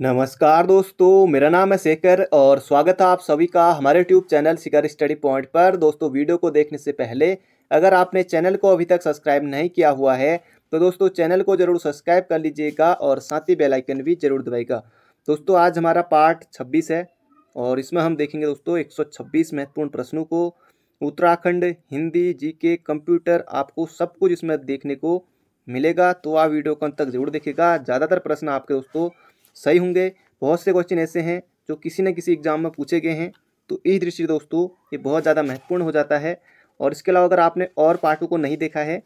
नमस्कार दोस्तों मेरा नाम है शेखर और स्वागत है आप सभी का हमारे YouTube channel Shikhar study point पर दोस्तों वीडियो को देखने से पहले अगर आपने चैनल को अभी तक सब्सक्राइब नहीं किया हुआ है तो दोस्तों चैनल को जरूर सब्सक्राइब कर लीजिएगा और साथ ही बेलाइकन भी जरूर दबाएगा दोस्तों आज हमारा पार्ट छब्बीस है और इसमें हम देखेंगे दोस्तों एक महत्वपूर्ण प्रश्नों को उत्तराखंड हिंदी जी के कंप्यूटर आपको सब कुछ इसमें देखने को मिलेगा तो आप वीडियो को अंत तक जरूर देखेगा ज़्यादातर प्रश्न आपके दोस्तों सही होंगे बहुत से क्वेश्चन ऐसे हैं जो किसी न किसी एग्जाम में पूछे गए हैं तो इस दृष्टि से दोस्तों ये बहुत ज़्यादा महत्वपूर्ण हो जाता है और इसके अलावा अगर आपने और पार्टों को नहीं देखा है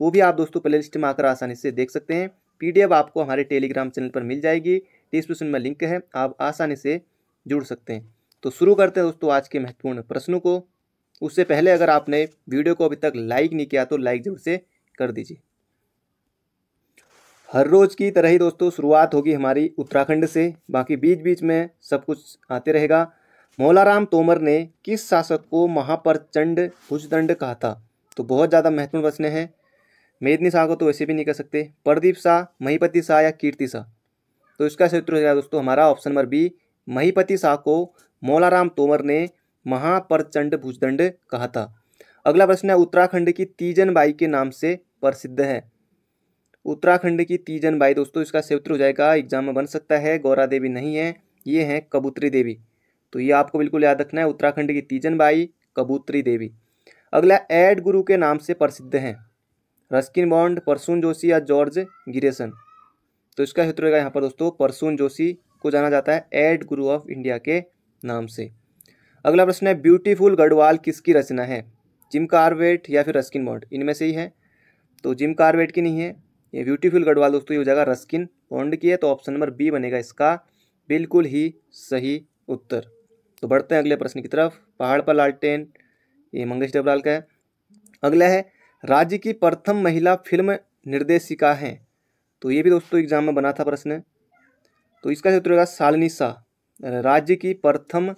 वो भी आप दोस्तों प्ले लिस्ट में आकर आसानी से देख सकते हैं पीडीएफ आपको हमारे टेलीग्राम चैनल पर मिल जाएगी डिस्क्रिप्शन में लिंक है आप आसानी से जुड़ सकते हैं तो शुरू करते हैं दोस्तों आज के महत्वपूर्ण प्रश्नों को उससे पहले अगर आपने वीडियो को अभी तक लाइक नहीं किया तो लाइक जरूर से कर दीजिए हर रोज़ की तरह ही दोस्तों शुरुआत होगी हमारी उत्तराखंड से बाकी बीच बीच में सब कुछ आते रहेगा मौलाराम तोमर ने किस शासक को महाप्रचंड भुजदंड कहा था तो बहुत ज़्यादा महत्वपूर्ण प्रश्न है मेदनी शाह को तो वैसे भी नहीं कर सकते प्रदीप शाह महीपति शाह या कीर्ति शाह तो इसका क्षेत्र हो जाएगा दोस्तों हमारा option number B Mahipati Shah को मौलाराम तोमर ने महाप्रचंड भुजदंड कहा था अगला प्रश्न है उत्तराखंड की तीजन बाई के नाम से प्रसिद्ध है उत्तराखंड की तीजन बाई दोस्तों इसका सेवत्र हो जाएगा एग्जाम में बन सकता है गौरा देवी नहीं है ये हैं कबूतरी देवी तो ये आपको बिल्कुल याद रखना है उत्तराखंड की तीजन बाई कबूतरी देवी अगला एड गुरु के नाम से प्रसिद्ध हैं रस्किन बॉन्ड परसून जोशी या जॉर्ज गिरेसन तो इसका हेतु रहेगा यहाँ पर दोस्तों परसून जोशी को जाना जाता है एड गुरु ऑफ इंडिया के नाम से अगला प्रश्न है ब्यूटीफुल गढ़वाल किसकी रचना है जिम कार्वेट या फिर रस्किन बॉन्ड इनमें से ही है तो जिम कार्वेट की नहीं है ये ब्यूटीफुल गढ़वाल दोस्तों ये हो जाएगा रस्किन पॉन्ड की है तो ऑप्शन नंबर बी बनेगा इसका बिल्कुल ही सही उत्तर तो बढ़ते हैं अगले प्रश्न की तरफ पहाड़ पर लालटेन ये मंगेश डबराल का है अगला है राज्य की प्रथम महिला फिल्म निर्देशिका है तो ये भी दोस्तों एग्जाम में बना था प्रश्न तो इसका उत्तर होगा सालनी शाह राज्य की प्रथम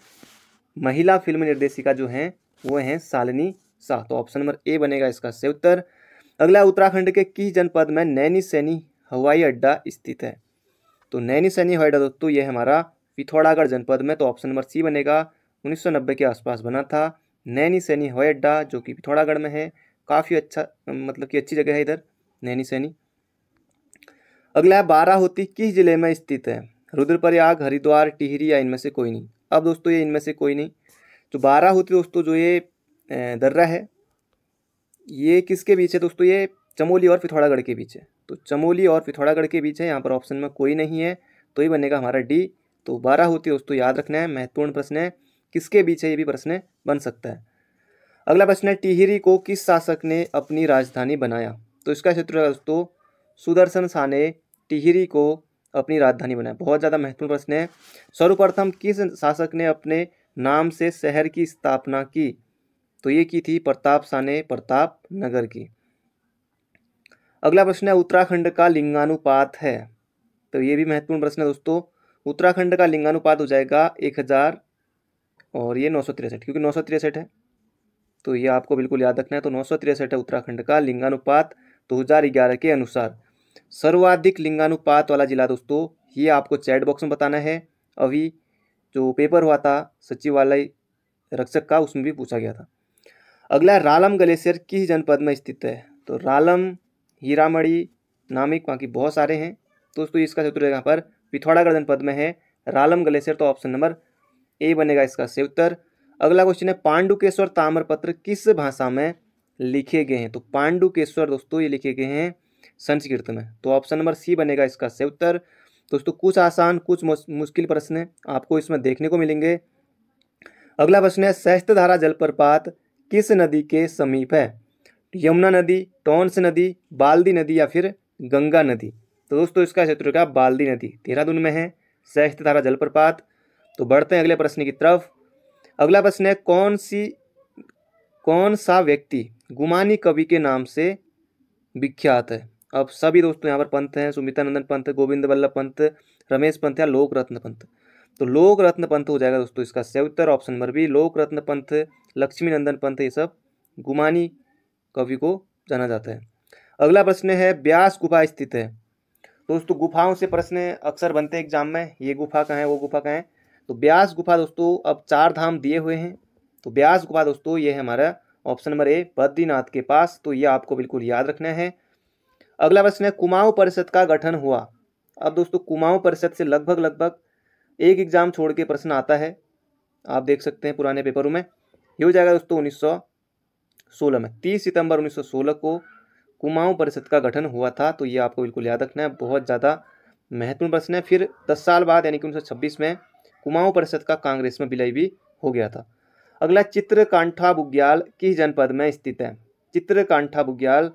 महिला फिल्म निर्देशिका जो हैं वो हैं सालनी शाह तो ऑप्शन नंबर ए बनेगा इसका सही उत्तर अगला उत्तराखंड के किस जनपद में नैनी सैनी हवाई अड्डा स्थित है तो नैनी सैनी हवाई अड्डा दोस्तों ये हमारा पिथौरागढ़ जनपद में तो ऑप्शन नंबर सी बनेगा 1990 के आसपास बना था नैनी सैनी हवाई अड्डा जो कि पिथौरागढ़ में है काफ़ी अच्छा मतलब कि अच्छी जगह है इधर नैनी सैनी अगला बारह होती किस जिले में स्थित है रुद्रप्रयाग हरिद्वार टिहरी या इनमें से कोई नहीं अब दोस्तों ये इनमें से कोई नहीं तो होती दोस्तों जो ये दर्रा है ये किसके बीच है दोस्तों ये चमोली और पिथौरागढ़ के बीच है तो चमोली और पिथौरागढ़ के बीच है यहाँ पर ऑप्शन में कोई नहीं है तो ही बनेगा हमारा डी तो बारह होती है दोस्तों याद रखना है महत्वपूर्ण प्रश्न है किसके बीच है ये भी प्रश्न बन सकता है अगला प्रश्न है टिहरी को किस शासक ने अपनी राजधानी बनाया तो इसका क्षेत्र दोस्तों सुदर्शन शाह ने टिहरी को अपनी राजधानी बनाया बहुत ज़्यादा महत्वपूर्ण प्रश्न है सर्वप्रथम किस शासक ने अपने नाम से शहर की स्थापना की तो ये की थी प्रताप साने प्रताप नगर की अगला प्रश्न है उत्तराखंड का लिंगानुपात है तो ये भी महत्वपूर्ण प्रश्न है दोस्तों उत्तराखंड का लिंगानुपात हो जाएगा एक हज़ार और ये नौ सौ तिरसठ क्योंकि नौ सौ तिरसठ है तो ये आपको बिल्कुल याद रखना है तो नौ सौ तिरसठ है उत्तराखंड का लिंगानुपात दो हज़ार ग्यारह के अनुसार सर्वाधिक लिंगानुपात वाला जिला दोस्तों ये आपको चैट बॉक्स में बताना है अभी जो पेपर हुआ था सचिवालय रक्षक का उसमें भी पूछा गया था अगला रालम ग्लेशियर किस जनपद में स्थित है तो रालम हीरामढ़ी नामिक बाकी बहुत सारे हैं दोस्तों इसका उत्तर यहाँ पर पिथौरागढ़ जनपद में है रालम ग्लेशियर तो ऑप्शन नंबर ए बनेगा इसका सही उत्तर अगला क्वेश्चन है पांडुकेश्वर ताम्रपत्र किस भाषा में लिखे गए हैं तो पांडुकेश्वर दोस्तों ये लिखे गए हैं संस्कृत में तो ऑप्शन नंबर सी बनेगा इसका सही उत्तर दोस्तों कुछ आसान कुछ मुश्किल प्रश्न आपको इसमें देखने को मिलेंगे अगला प्रश्न है सहस्त्रधारा जलप्रपात किस नदी के समीप है यमुना नदी टोंस नदी बाल्दी नदी या फिर गंगा नदी तो दोस्तों इसका क्षेत्र का बाल्दी नदी देहरादून में है सहस्त्र धारा जलप्रपात तो बढ़ते हैं अगले प्रश्न की तरफ अगला प्रश्न है कौन सी कौन सा व्यक्ति गुमानी कवि के नाम से विख्यात है अब सभी दोस्तों यहाँ पर पंथ हैं सुमितानंदन पंथ गोविंद वल्लभ पंथ रमेश पंथ या लोक रत्न पंथ तो लोक रत्न पंथ हो जाएगा दोस्तों इसका सही उत्तर ऑप्शन नंबर बी लोक रत्न पंथ लक्ष्मी नंदन पंथ ये सब गुमानी कवि को जाना जाता है अगला प्रश्न है ब्यास गुफा स्थित है दोस्तों गुफाओं से प्रश्न अक्सर बनते हैं एग्जाम में ये गुफा कहाँ है वो गुफा कहाँ है तो ब्यास गुफा दोस्तों अब चार धाम दिए हुए हैं तो ब्यास गुफा दोस्तों ये है हमारा ऑप्शन नंबर ए बद्रीनाथ के पास तो ये आपको बिल्कुल याद रखना है अगला प्रश्न है कुमाऊं परिषद का गठन हुआ अब दोस्तों कुमाऊं परिषद से लगभग लगभग एक एग्ज़ाम छोड़ के प्रश्न आता है आप देख सकते हैं पुराने पेपरों में ये हो जाएगा दोस्तों उन्नीस सोलह में तीस सितंबर उन्नीस सौ सोलह को कुमाऊं परिषद का गठन हुआ था तो ये आपको बिल्कुल याद रखना है बहुत ज़्यादा महत्वपूर्ण प्रश्न है फिर दस साल बाद यानी कि उन्नीस सौ छब्बीस में कुमाऊं परिषद का कांग्रेस में विलय भी हो गया था अगला चित्रकांठा बुग्याल किस जनपद में स्थित है चित्रकांठा बुग्याल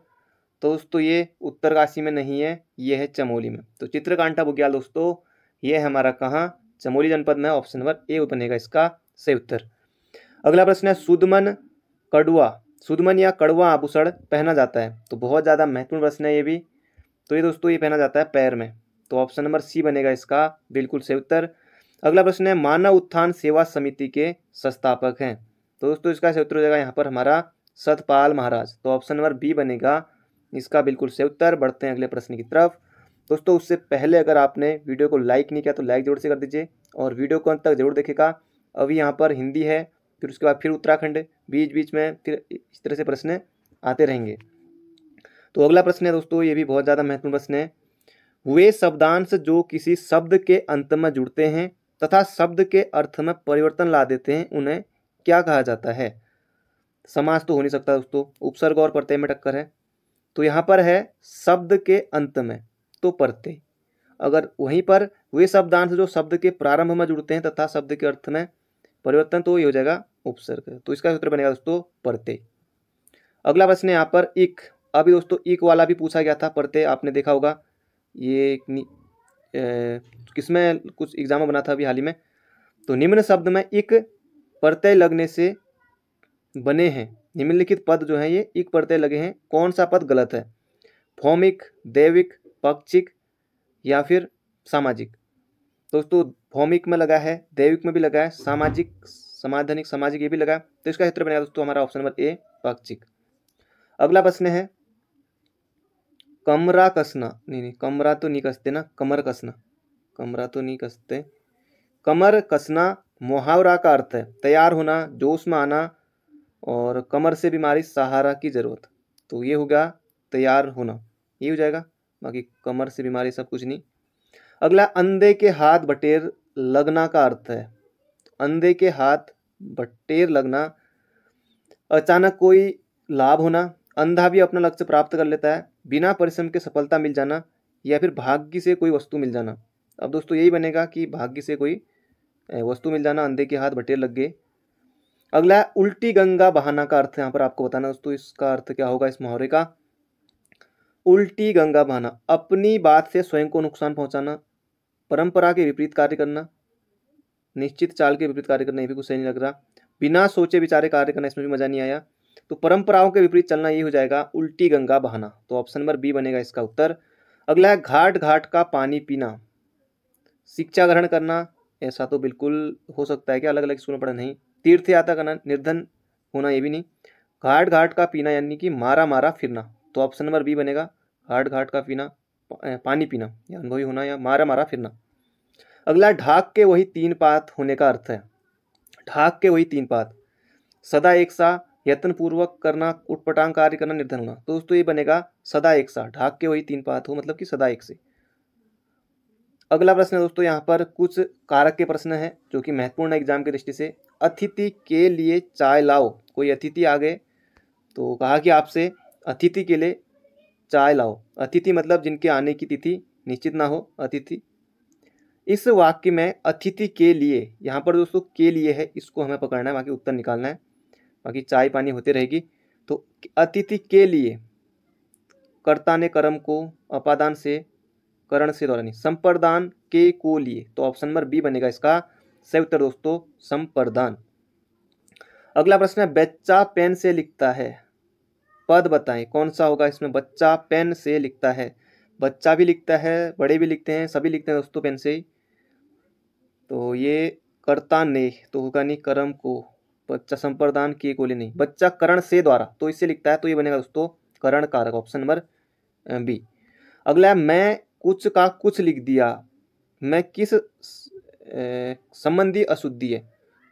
तो दोस्तों ये उत्तरकाशी में नहीं है ये है चमोली में तो चित्रकांठा बुग्याल दोस्तों ये हमारा कहाँ चमोली जनपद में ऑप्शन नंबर ए बनेगा इसका सही उत्तर अगला प्रश्न है सुदमन कड़ुआ सुदमन या कड़वा आभूषण पहना जाता है तो बहुत ज़्यादा महत्वपूर्ण प्रश्न है ये भी तो ये दोस्तों ये पहना जाता है पैर में तो ऑप्शन नंबर सी बनेगा इसका बिल्कुल सही उत्तर अगला प्रश्न है मानव उत्थान सेवा समिति के संस्थापक हैं तो दोस्तों इसका सही उत्तर हो जाएगा यहाँ पर हमारा सतपाल महाराज तो ऑप्शन नंबर बी बनेगा इसका बिल्कुल सही उत्तर बढ़ते हैं अगले प्रश्न की तरफ दोस्तों उससे पहले अगर आपने वीडियो को लाइक नहीं किया तो लाइक जरूर से कर दीजिए और वीडियो को अंत तक जरूर देखेगा अभी यहाँ पर हिंदी है फिर उसके बाद फिर उत्तराखंड बीच बीच में फिर इस तरह से प्रश्न आते रहेंगे तो अगला प्रश्न है दोस्तों ये भी बहुत ज़्यादा महत्वपूर्ण प्रश्न है वे शब्दांश जो किसी शब्द के अंत में जुड़ते हैं तथा शब्द के अर्थ में परिवर्तन ला देते हैं उन्हें क्या कहा जाता है समाज तो हो नहीं सकता दोस्तों उपसर्ग और प्रत्यय में टक्कर है तो यहाँ पर है शब्द के अंत में तो प्रत्यय अगर वहीं पर वे शब्दांश जो शब्द के प्रारंभ में जुड़ते हैं तथा शब्द के अर्थ में परिवर्तन तो ये हो जाएगा उपसर्ग तो इसका सूत्र बनेगा दोस्तों प्रत्यय अगला प्रश्न यहाँ पर एक अभी दोस्तों एक वाला भी पूछा गया था प्रत्यय आपने देखा होगा ये किसमें कुछ एग्जाम बना था अभी हाल ही में तो निम्न शब्द में एक प्रत्यय लगने से बने हैं निम्नलिखित पद जो हैं ये एक प्रत्यय लगे हैं कौन सा पद गलत है फॉमिक दैविक पक्षिक या फिर सामाजिक दोस्तों भौमिक में लगा है दैविक में भी लगा है सामाजिक समाधानिक सामाजिक ये भी लगा है तो इसका क्षेत्र बनेगा दोस्तों हमारा ऑप्शन नंबर ए पक्षिक अगला प्रश्न है कमरा कसना नहीं नहीं कमरा तो नहीं कसते ना कमर कसना कमरा तो नहीं कसते कमर कसना मुहावरा का अर्थ है तैयार होना जोश में आना और कमर से बीमारी सहारा की ज़रूरत तो ये होगा तैयार होना ये हो जाएगा बाकी कमर से बीमारी सब कुछ नहीं अगला अंधे के हाथ बटेर लगना का अर्थ है अंधे के हाथ बटेर लगना अचानक कोई लाभ होना अंधा भी अपना लक्ष्य प्राप्त कर लेता है बिना परिश्रम के सफलता मिल जाना या फिर भाग्य से कोई वस्तु मिल जाना अब दोस्तों यही बनेगा कि भाग्य से कोई वस्तु मिल जाना अंधे के हाथ बटेर लग गए अगला उल्टी गंगा बहाना का अर्थ यहाँ पर आपको बताना दोस्तों इसका अर्थ क्या होगा इस मुहावरे का उल्टी गंगा बहाना अपनी बात से स्वयं को नुकसान पहुंचाना परंपरा के विपरीत कार्य करना निश्चित चाल के विपरीत कार्य करना ये भी कुछ सही नहीं लग रहा बिना सोचे विचारे कार्य करना इसमें भी मज़ा नहीं आया तो परंपराओं के विपरीत चलना ये हो जाएगा उल्टी गंगा बहाना तो ऑप्शन नंबर बी बनेगा इसका उत्तर अगला है घाट घाट का पानी पीना शिक्षा ग्रहण करना ऐसा तो बिल्कुल हो सकता है कि अलग अलग स्कूलों में पढ़ा नहीं तीर्थ यात्रा करना निर्धन होना ये भी नहीं घाट घाट का पीना यानी कि मारा मारा फिरना तो ऑप्शन नंबर बी बनेगा हाट घाट का पीना पानी पीना या अनुभवी होना या मारा मारा फिरना अगला ढाक के वही तीन पात होने का अर्थ है ढाक के वही तीन पात सदा एक सा पूर्वक करना उटपटांग कार्य करना निर्धन होना तो दोस्तों ये बनेगा सदा एक सा ढाक के वही तीन पात हो मतलब कि सदा एक से अगला प्रश्न है दोस्तों यहाँ पर कुछ कारक के प्रश्न हैं जो कि महत्वपूर्ण है एग्जाम की दृष्टि से अतिथि के लिए चाय लाओ कोई अतिथि आ गए तो कहा कि आपसे अतिथि के लिए चाय लाओ अतिथि मतलब जिनके आने की तिथि निश्चित ना हो अतिथि इस वाक्य में अतिथि के लिए यहाँ पर दोस्तों के लिए है इसको हमें पकड़ना है बाकी उत्तर निकालना है बाकी चाय पानी होते रहेगी तो अतिथि के लिए कर्ता ने कर्म को अपादान से करण से नहीं संप्रदान के को लिए तो ऑप्शन नंबर बी बनेगा इसका सही उत्तर दोस्तों संप्रदान अगला प्रश्न है बच्चा पेन से लिखता है पद बताएं कौन सा होगा इसमें बच्चा पेन से लिखता है बच्चा भी लिखता है बड़े भी लिखते हैं सभी लिखते हैं दोस्तों पेन से तो ये करता नहीं तो होगा नहीं कर्म को बच्चा संप्रदान किए ले नहीं बच्चा करण से द्वारा तो इससे लिखता है तो ये बनेगा दोस्तों करण कारक ऑप्शन नंबर बी अगला है मैं कुछ का कुछ लिख दिया मैं किस संबंधी अशुद्धि है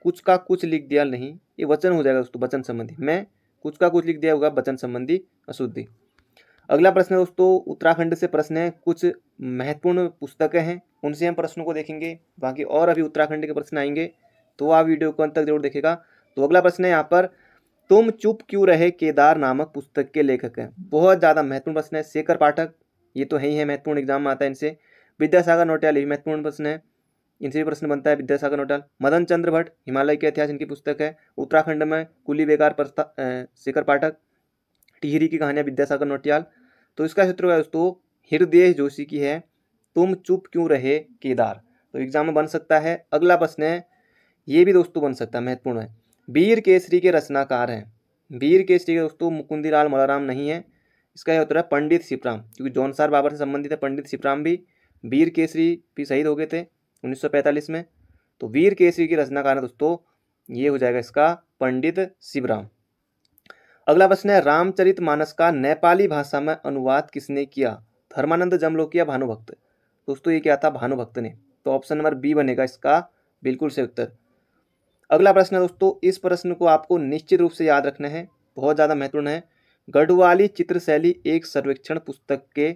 कुछ का कुछ लिख दिया नहीं ये वचन हो जाएगा दोस्तों वचन संबंधी मैं कुछ का कुछ लिख दिया होगा वचन संबंधी अशुद्धि अगला प्रश्न दोस्तों उत्तराखंड से प्रश्न है कुछ महत्वपूर्ण पुस्तकें हैं उनसे हम प्रश्नों को देखेंगे बाकी और अभी उत्तराखंड के प्रश्न आएंगे तो आप वीडियो को अंत तक जरूर देखेगा तो अगला प्रश्न है यहाँ पर तुम चुप क्यों रहे केदार नामक पुस्तक के लेखक हैं बहुत ज़्यादा महत्वपूर्ण प्रश्न है शेखर पाठक ये तो है ही है महत्वपूर्ण एग्जाम में आता है इनसे विद्यासागर नोटियाली महत्वपूर्ण प्रश्न है इनसे भी प्रश्न बनता है विद्यासागर नोटाल मदन चंद्र भट्ट हिमालय के इतिहास इनकी पुस्तक है उत्तराखंड में कुली बेकार शिखर पाठक टिहरी की कहानियाँ विद्यासागर नोटियाल तो इसका क्षेत्र है दोस्तों हृदय जोशी की है तुम चुप क्यों रहे केदार तो एग्जाम में बन सकता है अगला प्रश्न है ये भी दोस्तों बन सकता है महत्वपूर्ण है वीर केसरी के रचनाकार हैं वीर केसरी के दोस्तों मुकुंदी लाल मलाराम नहीं है इसका यह उत्तर है पंडित शिवराम क्योंकि जौनसार बाबर से संबंधित है पंडित शिवराम भी वीर केसरी भी शहीद हो गए थे उन्नीस में तो वीर केसरी की रचना का दोस्तों ये हो जाएगा इसका पंडित शिवराम अगला प्रश्न है रामचरित मानस का नेपाली भाषा में अनुवाद किसने किया धर्मानंद जमलो किया भानुभक्त दोस्तों ये क्या था भानुभक्त ने तो ऑप्शन नंबर बी बनेगा इसका बिल्कुल से उत्तर अगला प्रश्न है दोस्तों इस प्रश्न को आपको निश्चित रूप से याद रखना है बहुत ज़्यादा महत्वपूर्ण है गढ़वाली चित्रशैली एक सर्वेक्षण पुस्तक के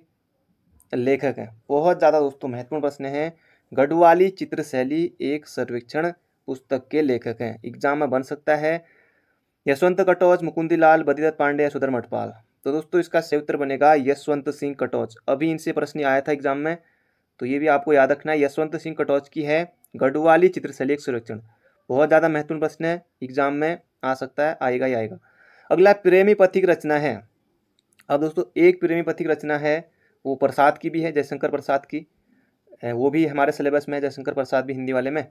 लेखक हैं बहुत ज़्यादा दोस्तों महत्वपूर्ण प्रश्न है गढ़वाली चित्रशैली एक सर्वेक्षण पुस्तक के लेखक हैं एग्जाम में बन सकता है यशवंत कटौच मुकुंदी लाल बदीदत्त पांडे या सुधर मठपाल तो दोस्तों इसका सही उत्तर बनेगा यशवंत सिंह कटौच अभी इनसे प्रश्न आया था एग्जाम में तो ये भी आपको याद रखना है यशवंत सिंह कटौच की है गढ़वाली चित्रशैली एक सर्वेक्षण बहुत ज़्यादा महत्वपूर्ण प्रश्न है एग्जाम में आ सकता है आएगा ही आएगा अगला प्रेमी पथिक रचना है अब दोस्तों एक प्रेमी पथिक रचना है वो प्रसाद की भी है जयशंकर प्रसाद की वो भी हमारे सिलेबस में जयशंकर प्रसाद भी हिंदी वाले में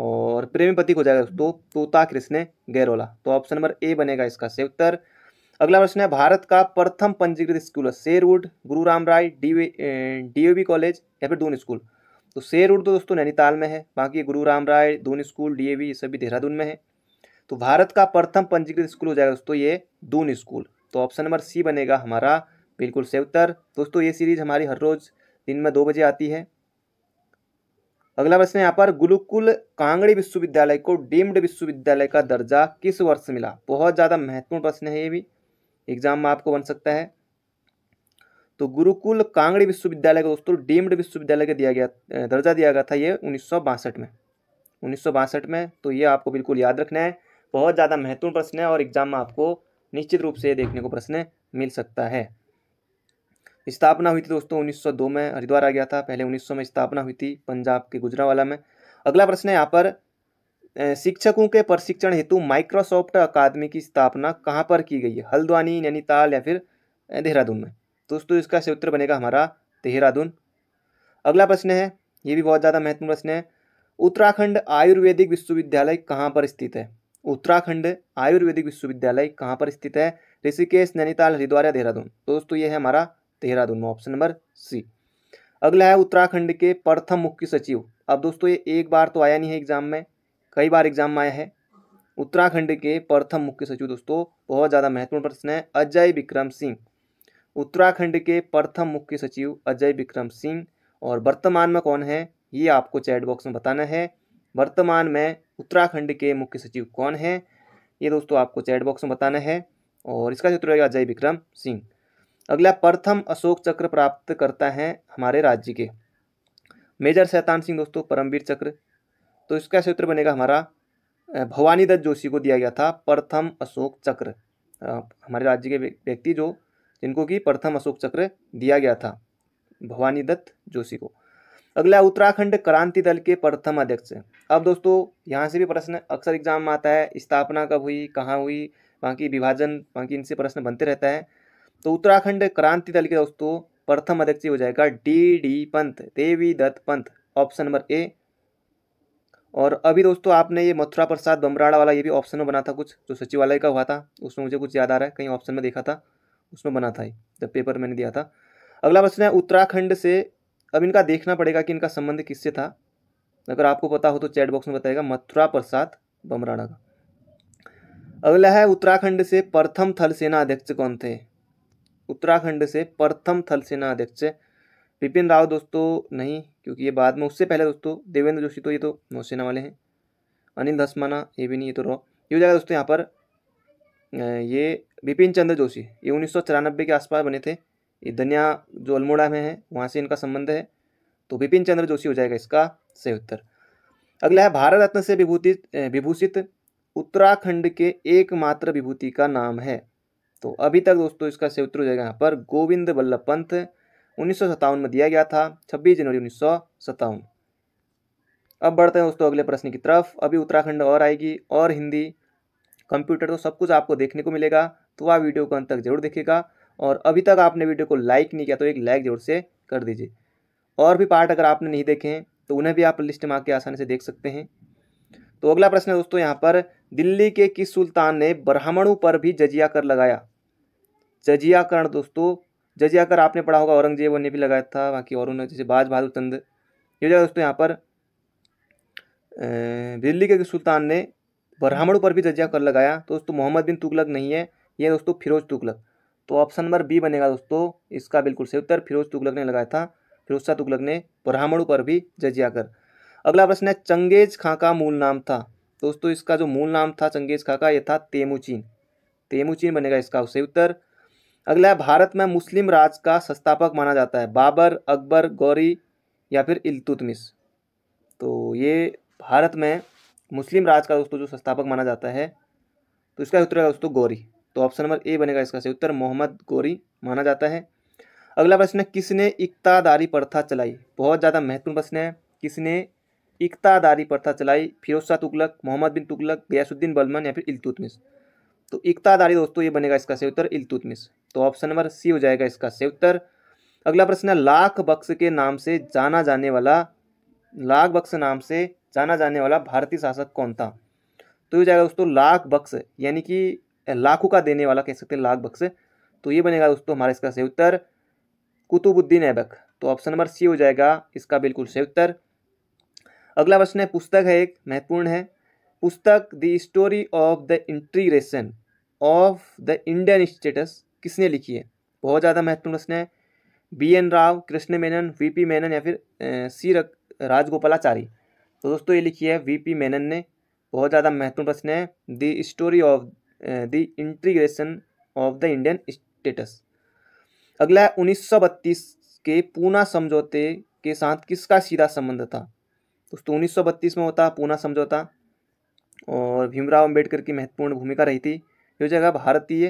और प्रेमी पति हो जाएगा दोस्तों तोता कृष्ण गैरोला तो ऑप्शन नंबर ए बनेगा इसका सही उत्तर अगला प्रश्न है भारत का प्रथम पंजीकृत school Sherwood Guru Ram Rai D V college या फिर दून स्कूल तो शेरवुड तो दोस्तों नैनीताल में है बाकी गुरु राम राय दून स्कूल डी ये सभी देहरादून में है तो भारत का प्रथम पंजीकृत स्कूल हो जाएगा दोस्तों ये दून स्कूल तो ऑप्शन नंबर सी बनेगा हमारा बिल्कुल सही उत्तर दोस्तों ये सीरीज हमारी हर रोज़ दिन में दो बजे आती है अगला प्रश्न यहाँ पर गुरुकुल कांगड़ी विश्वविद्यालय को डीम्ड विश्वविद्यालय का दर्जा किस वर्ष मिला बहुत ज़्यादा महत्वपूर्ण प्रश्न है ये भी एग्जाम में आपको बन सकता है तो गुरुकुल कांगड़ी विश्वविद्यालय का दोस्तों डीम्ड विश्वविद्यालय का दिया गया दर्जा दिया गया था ये उन्नीस में उन्नीस में तो ये आपको बिल्कुल याद रखना है बहुत ज़्यादा महत्वपूर्ण प्रश्न है और एग्जाम में आपको निश्चित रूप से ये देखने को प्रश्न मिल सकता है स्थापना हुई थी दोस्तों 1902 में हरिद्वार आ गया था पहले 1900 में स्थापना हुई थी पंजाब के गुजरावाला में अगला प्रश्न है यहाँ पर शिक्षकों के प्रशिक्षण हेतु माइक्रोसॉफ्ट अकादमी की स्थापना कहाँ पर की गई है हल्द्वानी नैनीताल या फिर देहरादून में दोस्तों इसका सही उत्तर बनेगा हमारा देहरादून अगला प्रश्न है ये भी बहुत ज़्यादा महत्वपूर्ण प्रश्न है उत्तराखंड आयुर्वेदिक विश्वविद्यालय कहाँ पर स्थित है उत्तराखंड आयुर्वेदिक विश्वविद्यालय कहाँ पर स्थित है ऋषिकेश नैनीताल हरिद्वार या देहरादून दोस्तों ये है हमारा देहरादून में ऑप्शन नंबर सी अगला है उत्तराखंड के प्रथम मुख्य सचिव अब दोस्तों ये एक बार तो आया नहीं है एग्जाम में कई बार एग्जाम में आया है उत्तराखंड के प्रथम मुख्य सचिव दोस्तों बहुत ज़्यादा महत्वपूर्ण प्रश्न है अजय विक्रम सिंह उत्तराखंड के प्रथम मुख्य सचिव अजय विक्रम सिंह और वर्तमान में कौन है ये आपको चैट बॉक्स में बताना है वर्तमान में उत्तराखंड के मुख्य सचिव कौन है ये दोस्तों आपको चैट बॉक्स में बताना है और इसका चित्र रहेगा अजय विक्रम सिंह अगला प्रथम अशोक चक्र प्राप्त करता है हमारे राज्य के मेजर शैतान सिंह दोस्तों परमवीर चक्र तो इसका क्षेत्र बनेगा हमारा भवानी दत्त जोशी को दिया गया था प्रथम अशोक चक्र हमारे राज्य के व्यक्ति जो जिनको कि प्रथम अशोक चक्र दिया गया था भवानी दत्त जोशी को अगला उत्तराखंड क्रांति दल के प्रथम अध्यक्ष अब दोस्तों यहाँ से भी प्रश्न अक्सर एग्जाम में आता है स्थापना कब हुई कहाँ हुई बाकी विभाजन बाकी इनसे प्रश्न बनते रहता है तो उत्तराखंड क्रांति दल के दोस्तों प्रथम अध्यक्ष हो जाएगा D D Pant Devi Datt Pant option number A और अभी दोस्तों आपने ये मथुरा प्रसाद बमराड़ा वाला ये भी ऑप्शन में बना था कुछ जो सचिवालय का हुआ था उसमें मुझे कुछ याद आ रहा है कहीं ऑप्शन में देखा था उसमें बना था जब पेपर मैंने दिया था अगला प्रश्न है उत्तराखंड से अब इनका देखना पड़ेगा कि इनका संबंध किससे था अगर आपको पता हो तो चैट बॉक्स में बताएगा मथुरा प्रसाद बमराड़ा का अगला है उत्तराखंड से प्रथम थल सेना अध्यक्ष कौन थे उत्तराखंड से प्रथम थल सेना अध्यक्ष बिपिन राव दोस्तों नहीं क्योंकि ये बाद में उससे पहले दोस्तों देवेंद्र जोशी तो ये तो नौसेना वाले हैं अनिल धस्माना ये भी नहीं ये तो रॉ ये हो जाएगा दोस्तों यहाँ पर ये बिपिन चंद्र जोशी ये उन्नीस के आसपास बने थे ये दनिया जो अल्मोड़ा में है वहाँ से इनका संबंध है तो बिपिन चंद्र जोशी हो जाएगा इसका सही उत्तर अगला है भारत रत्न से विभूति विभूषित उत्तराखंड के एकमात्र विभूति का नाम है तो अभी तक दोस्तों इसका सही उत्तर हो जाएगा यहाँ पर गोविंद वल्लभ पंत उन्नीस में दिया गया था छब्बीस जनवरी उन्नीस अब बढ़ते हैं दोस्तों अगले प्रश्न की तरफ अभी उत्तराखंड और आएगी और हिंदी कंप्यूटर तो सब कुछ आपको देखने को मिलेगा तो आप वीडियो को अंत तक जरूर देखिएगा और अभी तक आपने वीडियो को लाइक नहीं किया तो एक लाइक जरूर से कर दीजिए और भी पार्ट अगर आपने नहीं देखे हैं तो उन्हें भी आप लिस्ट में आके आसानी से देख सकते हैं तो अगला प्रश्न है दोस्तों यहाँ पर दिल्ली के किस सुल्तान ने ब्राह्मणों पर भी जजिया कर लगाया जजिया करण दोस्तों जजिया कर आपने पढ़ा होगा औरंगजेब ने भी लगाया था बाकी और जैसे बाज बहादुर चंद ये जो दोस्तों यहाँ पर दिल्ली के किस सुल्तान ने ब्राह्मणों पर भी जजिया कर लगाया तो दोस्तों मोहम्मद बिन तुगलक नहीं है ये दोस्तों फिरोज तुगलक तो ऑप्शन नंबर बी बनेगा दोस्तों इसका बिल्कुल सही उत्तर फिरोज तुगलक ने लगाया था फिरोज शाह तुगलक ने ब्राह्मणों पर भी जजिया कर अगला प्रश्न है चंगेज खां का मूल नाम था दोस्तों इसका जो मूल नाम था चंगेज खां का यह था तेमुचीन तेमुचीन बनेगा इसका उसे उत्तर अगला है भारत में मुस्लिम राज का संस्थापक माना जाता है बाबर अकबर गौरी या फिर इलतुतमिस तो ये भारत में मुस्लिम राज का दोस्तों जो संस्थापक माना जाता है तो इसका उत्तर है दोस्तों गौरी तो ऑप्शन नंबर ए बनेगा इसका सही उत्तर मोहम्मद गौरी माना जाता है अगला प्रश्न है किसने इकतादारी प्रथा चलाई बहुत ज़्यादा महत्वपूर्ण प्रश्न है किसने इकतादारी प्रथा चलाई फिरोज शाह तुगलक मोहम्मद बिन तुगलक गयासुद्दीन बलमन या फिर इलतुतमिस तो इकतादारी दोस्तों ये बनेगा इसका सही उत्तर इलतुतमिस तो ऑप्शन नंबर सी हो जाएगा इसका सही उत्तर अगला प्रश्न है लाख बक्स के नाम से जाना जाने वाला लाख बक्स नाम से जाना जाने वाला भारतीय शासक कौन था तो ये जाएगा दोस्तों लाख बक्स यानी कि लाखों का देने वाला कह सकते हैं लाख बक्स तो ये बनेगा दोस्तों हमारा इसका सही उत्तर कुतुबुद्दीन ऐबक तो ऑप्शन नंबर सी हो जाएगा इसका बिल्कुल सही उत्तर अगला प्रश्न है पुस्तक है एक महत्वपूर्ण है पुस्तक the story of the integration of the Indian states किसने लिखी है बहुत ज़्यादा महत्वपूर्ण प्रश्न है B N Rao Krishna Menon V P Menon या फिर सी राजगोपालाचारी तो दोस्तों ये लिखी है वी पी मेनन ने बहुत ज़्यादा महत्वपूर्ण प्रश्न है the story of the integration of the Indian states अगला है बत्तीस के पूना समझौते के साथ किसका सीधा संबंध था दोस्तों उन्नीस में होता पूना समझौता और भीमराव अंबेडकर की महत्वपूर्ण भूमिका रही थी जो जगह भारतीय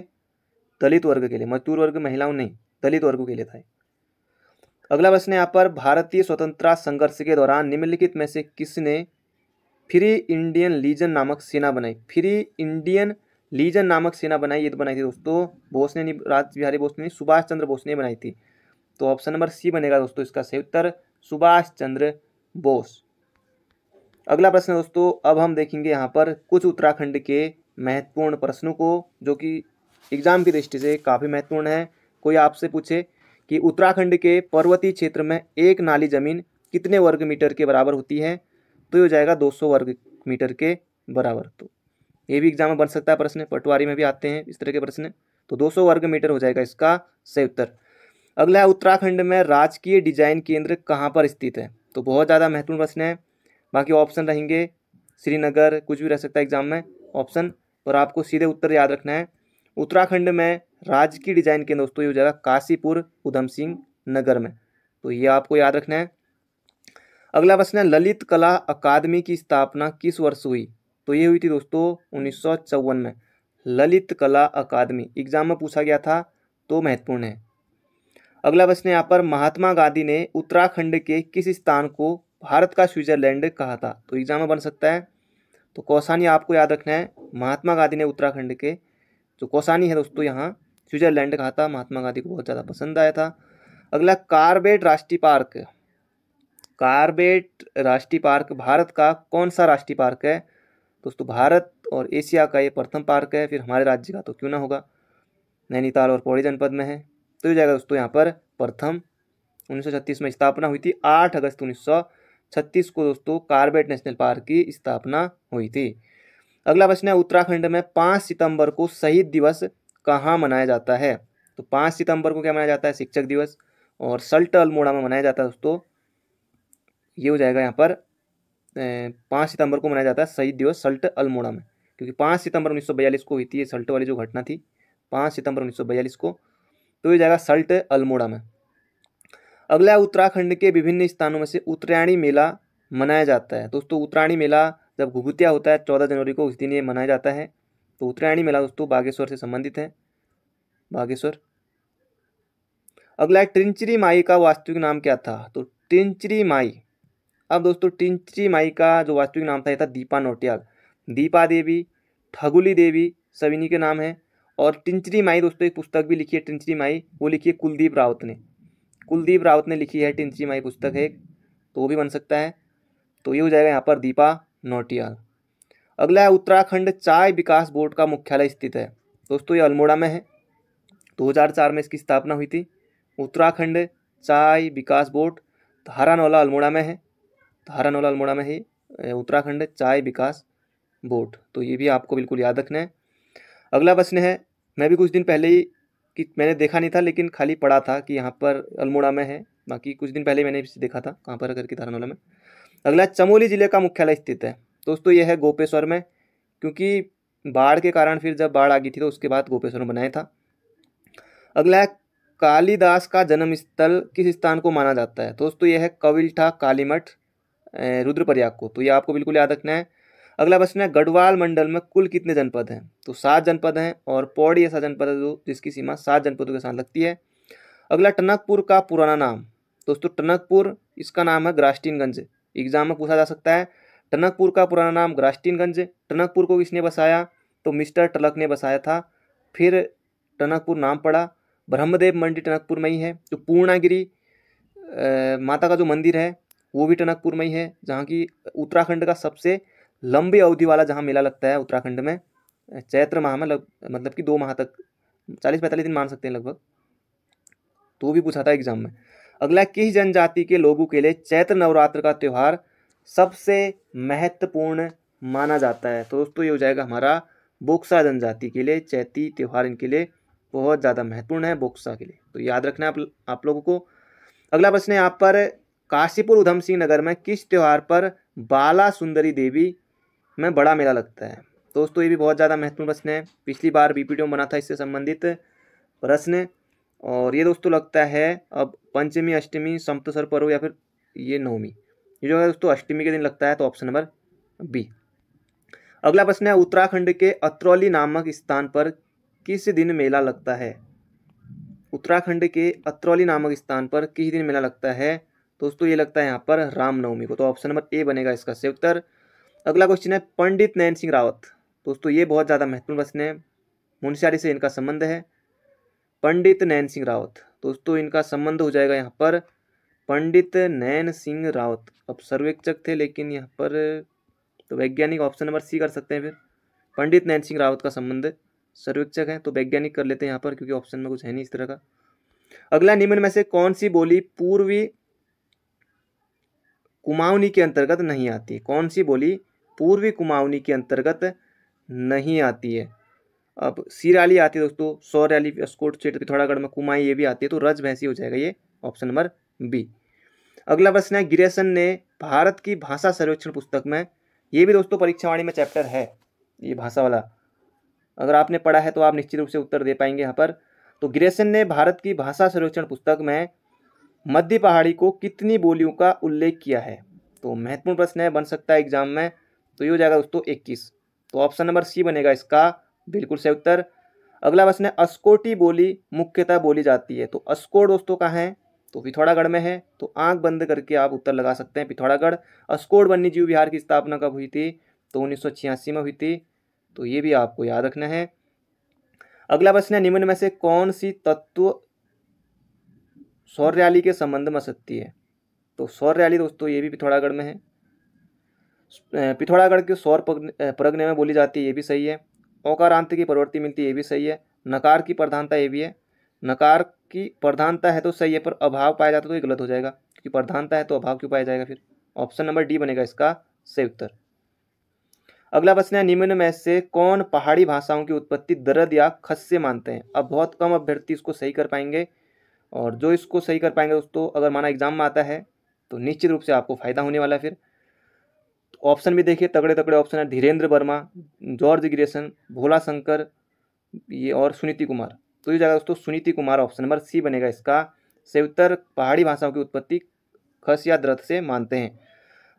दलित वर्ग के लिए मजदूर वर्ग महिलाओं नहीं दलित वर्ग के लिए था अगला प्रश्न यहाँ पर भारतीय स्वतंत्रता संघर्ष के दौरान निम्नलिखित में से किसने फ्री इंडियन लीजन नामक सेना बनाई फ्री इंडियन लीजन नामक सेना बनाई ये तो बनाई थी दोस्तों बोस ने राज बिहारी बोस ने सुभाष चंद्र बोस ने बनाई थी तो ऑप्शन नंबर सी बनेगा दोस्तों इसका सही उत्तर सुभाष चंद्र बोस अगला प्रश्न दोस्तों अब हम देखेंगे यहाँ पर कुछ उत्तराखंड के महत्वपूर्ण प्रश्नों को जो कि एग्जाम की दृष्टि से काफ़ी महत्वपूर्ण है कोई आपसे पूछे कि उत्तराखंड के पर्वतीय क्षेत्र में एक नाली ज़मीन कितने वर्ग मीटर के बराबर होती है तो ये हो जाएगा 200 वर्ग मीटर के बराबर तो ये भी एग्जाम में बन सकता है प्रश्न पटवारी में भी आते हैं इस तरह के प्रश्न तो 200 वर्ग मीटर हो जाएगा इसका सही उत्तर अगला है उत्तराखंड में राजकीय डिजाइन केंद्र कहाँ पर स्थित है तो बहुत ज़्यादा महत्वपूर्ण प्रश्न है बाकी ऑप्शन रहेंगे श्रीनगर कुछ भी रह सकता है एग्जाम में ऑप्शन और आपको सीधे उत्तर याद रखना है उत्तराखंड में राज्य की डिजाइन के दोस्तों ये हो जाएगा काशीपुर उधम सिंह नगर में तो ये आपको याद रखना है अगला प्रश्न है ललित कला अकादमी की स्थापना किस वर्ष हुई तो ये हुई थी दोस्तों उन्नीस में ललित कला अकादमी एग्जाम में पूछा गया था तो महत्वपूर्ण है अगला प्रश्न यहाँ पर महात्मा गांधी ने उत्तराखंड के किस स्थान को भारत का स्विट्जरलैंड कहा था तो एग्जाम में बन सकता है तो कौसानी आपको याद रखना है महात्मा गांधी ने उत्तराखंड के जो कौसानी है दोस्तों यहाँ स्विट्जरलैंड कहा था महात्मा गांधी को बहुत ज़्यादा पसंद आया था अगला कार्बेट राष्ट्रीय पार्क कार्बेट राष्ट्रीय पार्क भारत का कौन सा राष्ट्रीय पार्क है दोस्तों भारत और एशिया का ये प्रथम पार्क है फिर हमारे राज्य का तो क्यों ना होगा नैनीताल और पौड़ी जनपद में है तो ये जाएगा दोस्तों यहाँ पर प्रथम 1936 में स्थापना हुई थी 8 अगस्त उन्नीस छत्तीस को दोस्तों कार्बेट नेशनल पार्क की स्थापना हुई थी अगला प्रश्न है उत्तराखंड में पाँच सितंबर को शहीद दिवस कहाँ मनाया जाता है तो पाँच सितंबर को क्या मनाया जाता है शिक्षक दिवस और सल्ट अल्मोड़ा में मनाया जाता है दोस्तों ये हो जाएगा यहाँ पर पाँच सितंबर को मनाया जाता है शहीद दिवस सल्ट अल्मोड़ा में क्योंकि पाँच सितंबर उन्नीस को हुई थी ये सल्ट वाली जो घटना थी पाँच सितंबर उन्नीस को तो ये जाएगा सल्ट अल्मोड़ा में अगला उत्तराखंड के विभिन्न स्थानों में से उत्तरायणी मेला मनाया जाता है दोस्तों उत्तरायणी मेला जब घुघुतिया होता है चौदह जनवरी को उस दिन ये मनाया जाता है तो उत्तरायणी मेला दोस्तों बागेश्वर से संबंधित है बागेश्वर अगला ट्रिंचरी माई का वास्तविक नाम क्या था तो ट्रिंचरी माई अब दोस्तों टिंचरी माई का जो वास्तविक नाम था यह था दीपा नोटियाल दीपा देवी ठगुली देवी सभी इन्हीं के नाम है और टिंचरी माई दोस्तों एक पुस्तक भी लिखी है टिंचरी माई वो लिखी है कुलदीप रावत ने कुलदीप रावत ने लिखी है टिंची माई पुस्तक है तो वो भी बन सकता है तो ये हो जाएगा यहाँ पर दीपा नोटियाल अगला है उत्तराखंड चाय विकास बोर्ड का मुख्यालय स्थित है दोस्तों ये अल्मोड़ा में है 2004 में इसकी स्थापना हुई थी उत्तराखंड चाय विकास बोर्ड धारानौला अल्मोड़ा में है धारानौला अल्मोड़ा में है उत्तराखंड चाय विकास बोर्ड तो ये भी आपको बिल्कुल याद रखना है अगला प्रश्न है मैं भी कुछ दिन पहले ही कि मैंने देखा नहीं था लेकिन खाली पड़ा था कि यहाँ पर अल्मोड़ा में है बाकी कुछ दिन पहले मैंने देखा था कहाँ पर करके धारानोला में अगला चमोली जिले का मुख्यालय स्थित है दोस्तों यह है गोपेश्वर में क्योंकि बाढ़ के कारण फिर जब बाढ़ आ गई थी तो उसके बाद गोपेश्वर में बनाया था अगला है कालिदास का जन्म स्थल किस स्थान को माना जाता है दोस्तों यह है कविल्ठा कालीमठ रुद्रप्रयाग को तो ये आपको बिल्कुल याद रखना है अगला प्रश्न है गढ़वाल मंडल में कुल कितने जनपद हैं तो सात जनपद हैं और पौड़ी ऐसा जनपद है जो जिसकी सीमा सात जनपदों के साथ लगती है अगला टनकपुर का पुराना नाम दोस्तों टनकपुर इसका नाम है ग्रास्टीनगंज एग्जाम में पूछा जा सकता है टनकपुर का पुराना नाम ग्रास्टीनगंज टनकपुर को किसने बसाया तो मिस्टर टलक ने बसाया था फिर टनकपुर नाम पड़ा ब्रह्मदेव मंडी टनकपुर में ही है जो पूर्णागिरी माता का जो मंदिर है वो भी टनकपुर में ही है जहाँ की उत्तराखंड का सबसे लंबी अवधि वाला जहाँ मेला लगता है उत्तराखंड में चैत्र माह में लग मतलब कि दो माह तक चालीस पैंतालीस दिन मान सकते हैं लगभग तो भी पूछा था एग्जाम में अगला किस जनजाति के लोगों के लिए चैत्र नवरात्र का त्यौहार सबसे महत्वपूर्ण माना जाता है तो दोस्तों ये हो जाएगा हमारा बोक्सा जनजाति के लिए चैती त्यौहार इनके लिए बहुत ज़्यादा महत्वपूर्ण है बोक्सा के लिए तो याद रखना आप आप लोगों को अगला प्रश्न है यहाँ पर काशीपुर उधम सिंह नगर में किस त्यौहार पर बाला सुंदरी देवी में बड़ा मेला लगता है दोस्तों ये भी बहुत ज़्यादा महत्वपूर्ण प्रश्न है पिछली बार बी पी बना था इससे संबंधित प्रश्न और ये दोस्तों लगता है अब पंचमी अष्टमी समतसर पर्व या फिर ये नवमी ये जो है दोस्तों अष्टमी के दिन लगता है तो ऑप्शन नंबर बी अगला प्रश्न है उत्तराखंड के अत्रौली नामक स्थान पर किस दिन मेला लगता है उत्तराखंड के अत्रौली नामक स्थान पर किस दिन मेला लगता है दोस्तों ये लगता है यहाँ पर रामनवमी को तो ऑप्शन नंबर ए बनेगा इसका सही उत्तर अगला क्वेश्चन है पंडित नयन सिंह रावत दोस्तों ये बहुत ज़्यादा महत्वपूर्ण प्रश्न है मुंशियारी से इनका संबंध है पंडित नयन सिंह रावत दोस्तों इनका संबंध हो जाएगा यहाँ पर पंडित नयन सिंह रावत अब सर्वेक्षक थे लेकिन यहाँ पर तो वैज्ञानिक ऑप्शन नंबर सी कर सकते हैं फिर पंडित नयन सिंह रावत का संबंध सर्वेक्षक है तो वैज्ञानिक कर लेते हैं यहाँ पर क्योंकि ऑप्शन में कुछ है नहीं इस तरह का अगला निम्न में से कौन सी बोली पूर्वी कुमाऊनी के अंतर्गत नहीं आती कौन सी बोली पूर्वी कुमाऊनी के अंतर्गत नहीं आती है अब सीराली आती है दोस्तों सौराली अस्कोट क्षेत्र पिथौरागढ़ में कुमाई ये भी आती है तो रज भैंसी हो जाएगा ये ऑप्शन नंबर बी अगला प्रश्न है गिरेसन ने भारत की भाषा सर्वेक्षण पुस्तक में ये भी दोस्तों परीक्षावाणी में चैप्टर है ये भाषा वाला अगर आपने पढ़ा है तो आप निश्चित रूप से उत्तर दे पाएंगे यहाँ पर तो ग्रेसन ने भारत की भाषा सर्वेक्षण पुस्तक में मध्य पहाड़ी को कितनी बोलियों का उल्लेख किया है तो महत्वपूर्ण प्रश्न है बन सकता है एग्जाम में तो ये हो जाएगा दोस्तों इक्कीस तो ऑप्शन नंबर सी बनेगा इसका बिल्कुल सही उत्तर अगला प्रश्न है अस्कोटी बोली मुख्यतः बोली जाती है तो अस्कोट दोस्तों कहाँ है तो पिथौरागढ़ में है तो आंख बंद करके आप उत्तर लगा सकते हैं पिथौरागढ़ अस्कोट वन्यजीव विहार की स्थापना कब हुई थी तो उन्नीस में हुई थी तो ये भी आपको याद रखना है अगला प्रश्न है निम्न में से कौन सी तत्व सौर्याली के संबंध में सत्य है तो सौर्याली दोस्तों ये भी पिथौरागढ़ में है पिथौरागढ़ के सौर प्रज्ञ में बोली जाती है ये भी सही है ओकारांत की प्रवृत्ति मिलती है ये भी सही है नकार की प्रधानता ये भी है नकार की प्रधानता है तो सही है पर अभाव पाया जाता तो ये गलत हो जाएगा क्योंकि प्रधानता है तो अभाव क्यों पाया जाएगा फिर ऑप्शन नंबर डी बनेगा इसका सही उत्तर अगला प्रश्न है निम्न में से कौन पहाड़ी भाषाओं की उत्पत्ति दर्द या खस से मानते हैं अब बहुत कम अभ्यर्थी इसको सही कर पाएंगे और जो इसको सही कर पाएंगे दोस्तों अगर माना एग्जाम में आता है तो निश्चित रूप से आपको फायदा होने वाला है फिर ऑप्शन भी देखिए तगड़े तगड़े ऑप्शन है धीरेन्द्र वर्मा जॉर्ज ग्रेसन भोला शंकर ये और सुनीति कुमार तो ये जाएगा दोस्तों Suniti Kumar option number C बनेगा इसका उत्तर पहाड़ी भाषाओं की उत्पत्ति खस या द्रथ से मानते हैं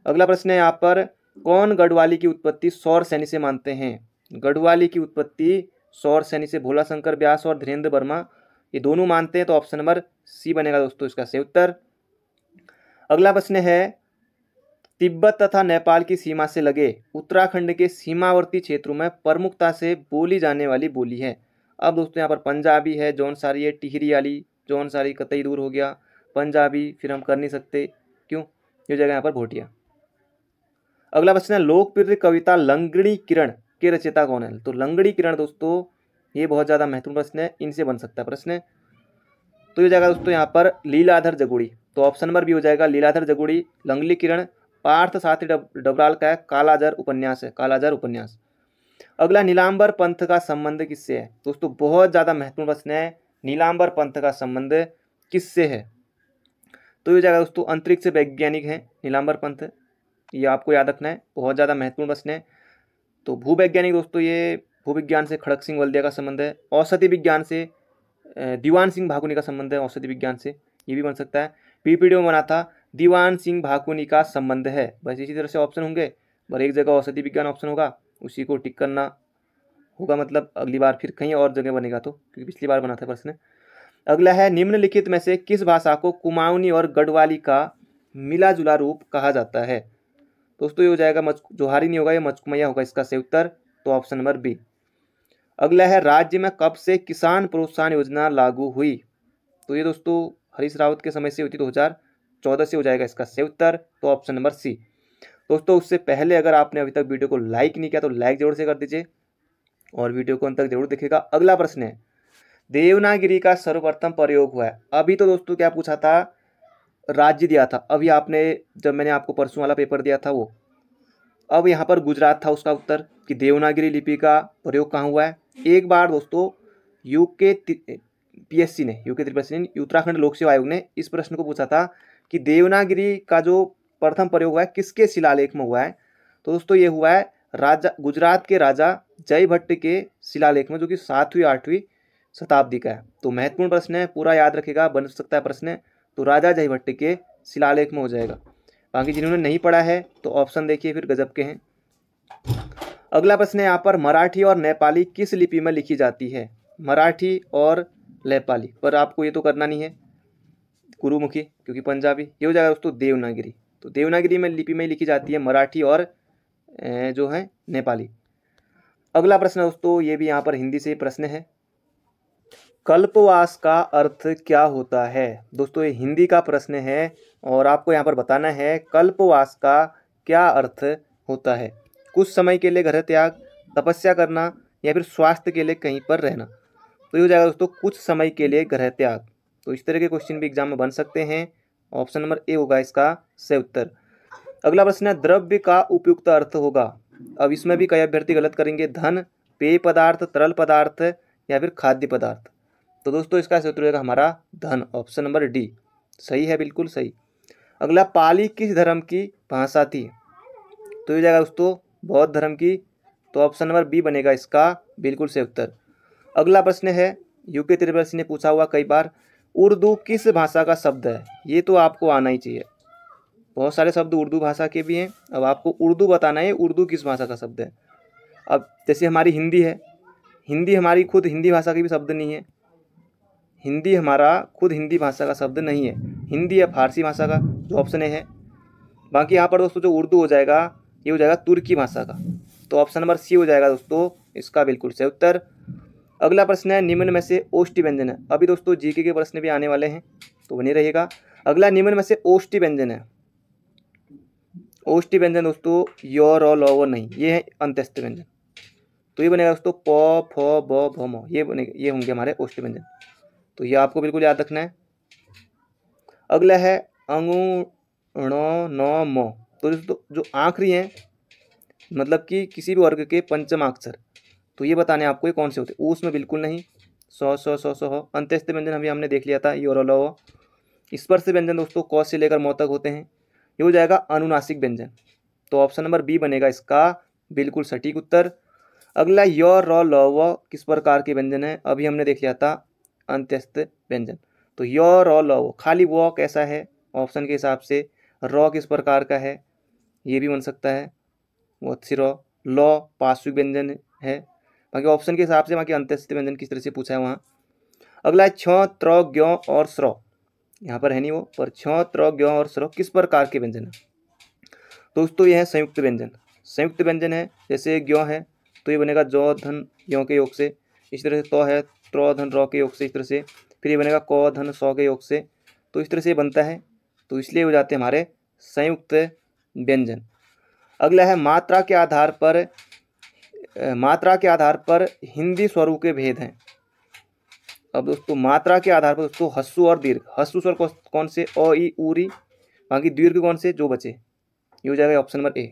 अगला प्रश्न है यहाँ पर कौन गढ़वाली की उत्पत्ति सौर सैनी से मानते हैं गढ़वाली की उत्पत्ति सौर सैनी से भोला शंकर व्यास और धीरेन्द्र वर्मा ये दोनों मानते हैं तो ऑप्शन नंबर सी बनेगा दोस्तों इसका उत्तर अगला प्रश्न है तिब्बत तथा नेपाल की सीमा से लगे उत्तराखंड के सीमावर्ती क्षेत्रों में प्रमुखता से बोली जाने वाली बोली है अब दोस्तों यहाँ पर पंजाबी है जौन सारी है टिहरी वाली जौन सारी कतई दूर हो गया पंजाबी फिर हम कर नहीं सकते क्यों ये जगह यहाँ पर भोटिया अगला प्रश्न है लोकप्रिय कविता लंगड़ी किरण के रचयिता कौन है तो लंगड़ी किरण दोस्तों ये बहुत ज़्यादा महत्वपूर्ण प्रश्न है इनसे बन सकता है प्रश्न तो ये जाएगा दोस्तों यहाँ पर लीलाधर जगुड़ी तो ऑप्शन नंबर भी हो जाएगा लीलाधर जगुड़ी लंगली किरण पार्थ साथी डबराल का है कालाजर उपन्यास है कालाजर उपन्यास अगला नीलांबर पंथ का संबंध किससे है दोस्तों बहुत ज़्यादा महत्वपूर्ण प्रश्न है नीलांबर पंथ का संबंध किससे है तो ये जगह दोस्तों अंतरिक्ष वैज्ञानिक हैं नीलांबर पंथ ये आपको याद रखना है बहुत ज़्यादा महत्वपूर्ण प्रश्न है तो भूवैज्ञानिक दोस्तों ये भूविज्ञान से खड़क सिंह वल्दिया का संबंध है औषधि विज्ञान से दीवान सिंह भागुनी का संबंध है औषधि विज्ञान से ये भी बन सकता है पीपीडीओ बना था दीवान सिंह भाकुनी का संबंध है बस इसी तरह से ऑप्शन होंगे और एक जगह औषधि विज्ञान ऑप्शन होगा उसी को टिक करना होगा मतलब अगली बार फिर कहीं और जगह बनेगा तो क्योंकि पिछली बार बना था प्रश्न अगला है निम्नलिखित में से किस भाषा को कुमाऊनी और गढ़वाली का मिला जुला रूप कहा जाता है दोस्तों ये हो जाएगा मच जोहारी नहीं होगा ये मचकुमैया होगा इसका सही उत्तर तो ऑप्शन नंबर बी अगला है राज्य में कब से किसान प्रोत्साहन योजना लागू हुई तो ये दोस्तों हरीश रावत के समय से होती तो दो हज़ार चौदह से हो जाएगा इसका सही उत्तर तो ऑप्शन नंबर सी दोस्तों उससे पहले अगर आपने अभी तक वीडियो को लाइक नहीं किया तो लाइक जरूर से कर दीजिए और वीडियो को अंत तक जरूर देखिएगा अगला प्रश्न है देवनागिरी का सर्वप्रथम प्रयोग हुआ है अभी तो दोस्तों क्या पूछा था राज्य दिया था अभी आपने जब मैंने आपको परसों वाला पेपर दिया था वो अब यहाँ पर गुजरात था उसका उत्तर कि देवनागिरी लिपि का प्रयोग कहाँ हुआ है एक बार दोस्तों यूके पीएससी ने यूके त्रिपल ने उत्तराखंड लोक सेवा आयोग ने इस प्रश्न को पूछा था कि देवनागिरी का जो प्रथम प्रयोग हुआ है किसके शिलालेख में हुआ है तो दोस्तों ये हुआ है राजा गुजरात के राजा जय भट्ट के शिलालेख में जो कि सातवीं आठवीं शताब्दी का है तो महत्वपूर्ण प्रश्न है पूरा याद रखेगा बन सकता है प्रश्न तो राजा जय भट्ट के शिलालेख में हो जाएगा बाकी जिन्होंने नहीं पढ़ा है तो ऑप्शन देखिए फिर गजब के हैं अगला प्रश्न है यहाँ पर मराठी और नेपाली किस लिपि में लिखी जाती है मराठी और नेपाली पर आपको ये तो करना नहीं है गुरुमुखी क्योंकि पंजाबी ये हो जाएगा दोस्तों देवनागिरी तो देवनागिरी में लिपि में लिखी जाती है मराठी और जो है नेपाली अगला प्रश्न दोस्तों ये भी यहाँ पर हिंदी से प्रश्न है कल्पवास का अर्थ क्या होता है दोस्तों ये हिंदी का प्रश्न है और आपको यहाँ पर बताना है कल्पवास का क्या अर्थ होता है कुछ समय के लिए घर त्याग तपस्या करना या फिर स्वास्थ्य के लिए कहीं पर रहना तो ये हो जाएगा दोस्तों कुछ समय के लिए ग्रह त्याग तो इस तरह के क्वेश्चन भी एग्जाम में बन सकते हैं ऑप्शन नंबर ए होगा इसका सही उत्तर अगला प्रश्न है द्रव्य का उपयुक्त अर्थ होगा अब इसमें भी कई अभ्यर्थी गलत करेंगे धन पेय पदार्थ तरल पदार्थ या फिर खाद्य पदार्थ तो दोस्तों इसका सही उत्तर होगा हमारा धन ऑप्शन नंबर डी सही है बिल्कुल सही अगला पाली किस धर्म की भाषा थी तो ये जाएगा दोस्तों बौद्ध धर्म की तो ऑप्शन नंबर बी बनेगा इसका बिल्कुल सही उत्तर अगला प्रश्न है यूके तिरवर्सी ने पूछा हुआ कई बार उर्दू किस भाषा का शब्द है ये तो आपको आना ही चाहिए बहुत सारे शब्द उर्दू भाषा के भी हैं अब आपको उर्दू बताना है उर्दू किस भाषा का शब्द है अब जैसे हमारी हिंदी है हिंदी हमारी खुद हिंदी भाषा की भी शब्द नहीं है हिंदी हमारा खुद हिंदी भाषा का शब्द नहीं है हिंदी या फारसी भाषा का जो ऑप्शन है बाकी यहाँ पर दोस्तों जो उर्दू हो जाएगा ये हो जाएगा तुर्की भाषा का तो ऑप्शन नंबर सी हो जाएगा दोस्तों इसका बिल्कुल सही उत्तर अगला प्रश्न है निम्न में से ओष्टि व्यंजन है अभी दोस्तों जीके के प्रश्न भी आने वाले हैं तो बने रहेगा अगला निम्न में से ओष्टि व्यंजन है ओष्टि व्यंजन दोस्तों योर और लॉ नहीं ये है अंत्यस्त व्यंजन तो ये बनेगा दोस्तों प फ ब भ म ये बनेगा ये होंगे हमारे ओष्ट व्यंजन तो ये आपको बिल्कुल याद रखना है अगला है अंगु ण न म तो दोस्तों जो आखिरी हैं मतलब कि किसी भी वर्ग के पंचम अक्षर तो ये बताने आपको ये कौन से होते ऊस में बिल्कुल नहीं सौ सौ सौ सौ हो अंत्यस्थ व्यंजन अभी हमने देख लिया था योरोलो स्पर्श व्यंजन दोस्तों कौ से लेकर मौ तक होते हैं ये हो जाएगा अनुनासिक व्यंजन तो ऑप्शन नंबर बी बनेगा इसका बिल्कुल सटीक उत्तर अगला य र ल व किस प्रकार के व्यंजन है अभी हमने देख लिया था अंत्यस्थ व्यंजन तो य र ल व खाली व कैसा है ऑप्शन के हिसाब से र किस प्रकार का है ये भी बन सकता है वत्सी र ल पार्श्विक व्यंजन है बाकी ऑप्शन के हिसाब से वहाँ के अंत्यस्थ व्यंजन किस तरह से पूछा है वहाँ अगला है छ त्र ग्यो और स्र यहाँ पर है नहीं वो पर छ त्र ग्यो और स्र किस प्रकार के व्यंजन है दोस्तों यह है संयुक्त व्यंजन संयुक्त व्यंजन है जैसे ग्यो है तो ये बनेगा जौ धन यो के योग से इस तरह से तो है त्र धन रौ के योग से इस तरह से फिर ये बनेगा क धन सौ के योग से तो इस तरह से बनता है तो इसलिए हो जाते हैं हमारे संयुक्त व्यंजन अगला है मात्रा के आधार पर मात्रा के आधार पर हिंदी स्वरों के भेद हैं अब दोस्तों मात्रा के आधार पर दोस्तों हस्सु और दीर्घ हस्सु स्वर कौन से अ ई उरी बाकी दीर्घ कौन से जो बचे ये हो जाएगा ऑप्शन नंबर ए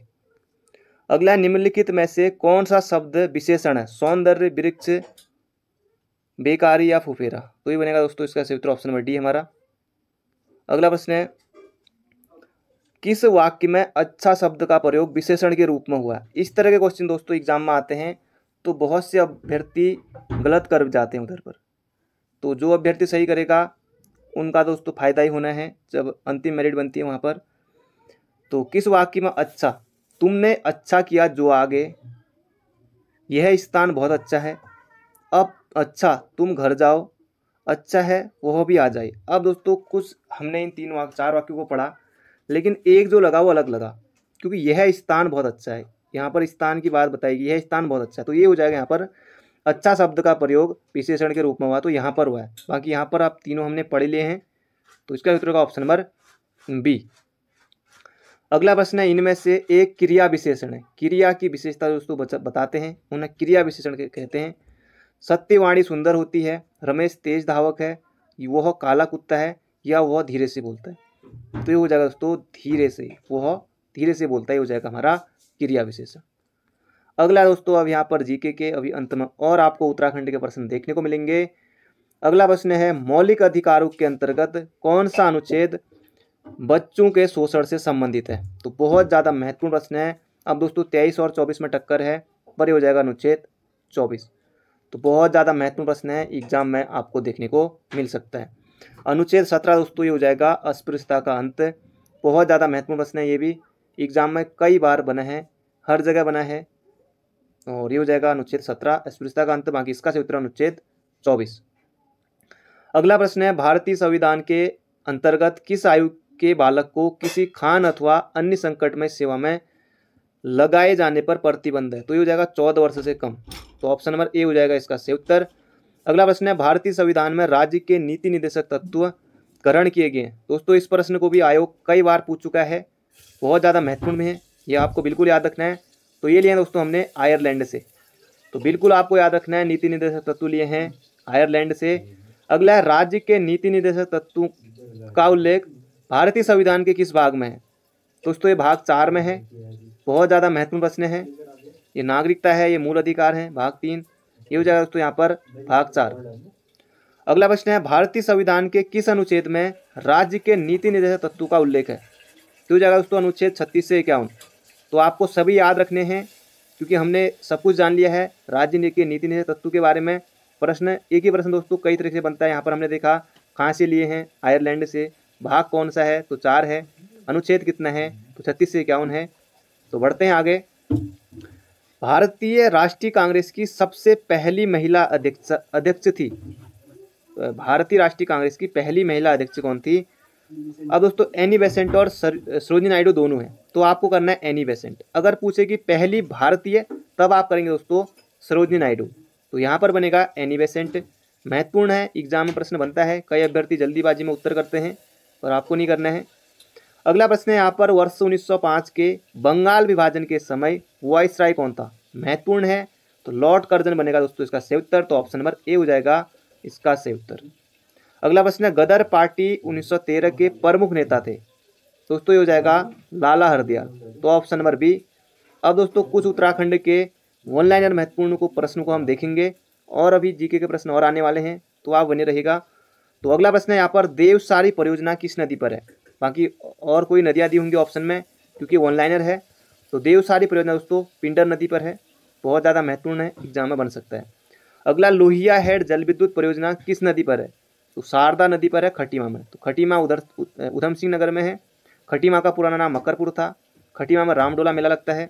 अगला निम्नलिखित में से कौन सा शब्द विशेषण है सौंदर्य वृक्ष बेकारी या फुफेरा तो ये बनेगा दोस्तों इसका सही उत्तर ऑप्शन नंबर डी हमारा अगला प्रश्न है किस वाक्य में अच्छा शब्द का प्रयोग विशेषण के रूप में हुआ इस तरह के क्वेश्चन दोस्तों एग्जाम में आते हैं तो बहुत से अभ्यर्थी गलत कर जाते हैं उधर पर तो जो अभ्यर्थी सही करेगा उनका दोस्तों फायदा ही होना है जब अंतिम मेरिट बनती है वहाँ पर तो किस वाक्य में अच्छा तुमने अच्छा किया जो आगे यह स्थान बहुत अच्छा है अब अच्छा तुम घर जाओ अच्छा है वह भी आ जाए अब दोस्तों कुछ हमने इन तीन वाक्य चार वाक्यों को पढ़ा लेकिन एक जो लगा वो अलग लगा क्योंकि यह स्थान बहुत अच्छा है यहाँ पर स्थान की बात बताई गई है स्थान बहुत अच्छा है तो ये हो जाएगा यहाँ पर अच्छा शब्द का प्रयोग विशेषण के रूप में हुआ तो यहाँ पर हुआ है बाकी यहाँ पर आप तीनों हमने पढ़ लिए हैं तो इसका उत्तर होगा ऑप्शन नंबर बी अगला प्रश्न है इनमें से एक क्रिया विशेषण है क्रिया की विशेषता दोस्तों बताते हैं उन्हें क्रिया विशेषण कहते हैं सत्यवाणी सुंदर होती है रमेश तेज धावक है वह काला कुत्ता है या वह धीरे से बोलता है तो ये हो जाएगा दोस्तों धीरे से वह धीरे से बोलता है हो जाएगा हमारा क्रिया विशेषण अगला दोस्तों अब यहाँ पर जीके के अभी अंत में और आपको उत्तराखंड के प्रश्न देखने को मिलेंगे अगला प्रश्न है मौलिक अधिकारों के अंतर्गत कौन सा अनुच्छेद बच्चों के शोषण से संबंधित है तो बहुत ज़्यादा महत्वपूर्ण प्रश्न है अब दोस्तों तेईस और चौबीस में टक्कर है पर हो जाएगा अनुच्छेद चौबीस तो बहुत ज़्यादा महत्वपूर्ण प्रश्न है एग्जाम में आपको देखने को मिल सकता है अनुच्छेद सत्रह दोस्तों ये हो जाएगा अस्पृश्यता का अंत बहुत ज़्यादा महत्वपूर्ण प्रश्न है ये भी एग्जाम में कई बार बना है हर जगह बना है और ये हो जाएगा अनुच्छेद सत्रह अस्पृश्यता का अंत बाकी इसका से उत्तर अनुच्छेद चौबीस अगला प्रश्न है भारतीय संविधान के अंतर्गत किस आयु के बालक को किसी खान अथवा अन्य संकट में सेवा में लगाए जाने पर प्रतिबंध है तो ये हो जाएगा चौदह वर्ष से कम तो ऑप्शन नंबर ए हो जाएगा इसका से उत्तर अगला प्रश्न है भारतीय संविधान में राज्य के नीति निदेशक तत्व करण किए गए दोस्तों इस प्रश्न को भी आयोग कई बार पूछ चुका है बहुत ज़्यादा महत्वपूर्ण है ये आपको बिल्कुल याद रखना है तो ये लिए हैं दोस्तों हमने आयरलैंड से तो बिल्कुल आपको याद रखना है नीति निदेशक तत्व लिए हैं आयरलैंड से अगला है राज्य के नीति निदेशक तत्व का उल्लेख भारतीय संविधान के किस भाग में है दोस्तों ये भाग चार में है बहुत ज़्यादा महत्वपूर्ण प्रश्न है ये नागरिकता है ये मूल अधिकार है भाग तीन ये हो जाएगा दोस्तों यहाँ पर भाग चार अगला प्रश्न है भारतीय संविधान के किस अनुच्छेद में राज्य के नीति निर्देशक तत्व का उल्लेख है तो जाएगा दोस्तों अनुच्छेद छत्तीस से इक्यावन तो आपको सभी याद रखने हैं क्योंकि हमने सब कुछ जान लिया है राज्य के नीति निर्देशक तत्व के बारे में प्रश्न एक ही प्रश्न दोस्तों कई तरीके से बनता है यहाँ पर हमने देखा कहाँ से लिए हैं आयरलैंड से भाग कौन सा है तो चार है अनुच्छेद कितना है तो छत्तीस से इक्यावन है तो बढ़ते हैं आगे भारतीय राष्ट्रीय कांग्रेस की सबसे पहली महिला अध्यक्ष अध्यक्ष थी भारतीय राष्ट्रीय कांग्रेस की पहली महिला अध्यक्ष कौन थी अब दोस्तों एनी बेसेंट और सरोजी नायडू दोनों हैं तो आपको करना है एनी बेसेंट अगर पूछे कि पहली भारतीय तब आप करेंगे दोस्तों सरोजनी नायडू तो यहाँ पर बनेगा एनी बेसेंट महत्वपूर्ण है एग्जाम में प्रश्न बनता है कई अभ्यर्थी जल्दीबाजी में उत्तर करते हैं और आपको नहीं करना है अगला प्रश्न है यहाँ पर वर्ष 1905 के बंगाल विभाजन के समय वॉइस राय कौन था महत्वपूर्ण है तो लॉर्ड कर्जन बनेगा दोस्तों इसका सही उत्तर तो ऑप्शन नंबर ए हो जाएगा इसका सही उत्तर अगला प्रश्न है गदर पार्टी 1913 के प्रमुख नेता थे दोस्तों ये हो जाएगा लाला हरदयाल तो ऑप्शन नंबर बी अब दोस्तों कुछ उत्तराखंड के वन लाइनर महत्वपूर्ण को प्रश्न को हम देखेंगे और अभी जीके के प्रश्न और आने वाले हैं तो आप बने रहेगा तो अगला प्रश्न है यहाँ पर देवसारी परियोजना किस नदी पर है बाकी और कोई नदियाँ दी होंगी ऑप्शन में क्योंकि वन लाइनर है तो देवसारी परियोजना दोस्तों पिंडर नदी पर है बहुत ज़्यादा महत्वपूर्ण है एग्जाम में बन सकता है अगला लोहिया हेड जल विद्युत परियोजना किस नदी पर है तो शारदा नदी पर है खटीमा में तो खटीमा उधर उधम सिंह नगर में है खटीमा का पुराना नाम मकरपुर था खटीमा में रामडोला मेला लगता है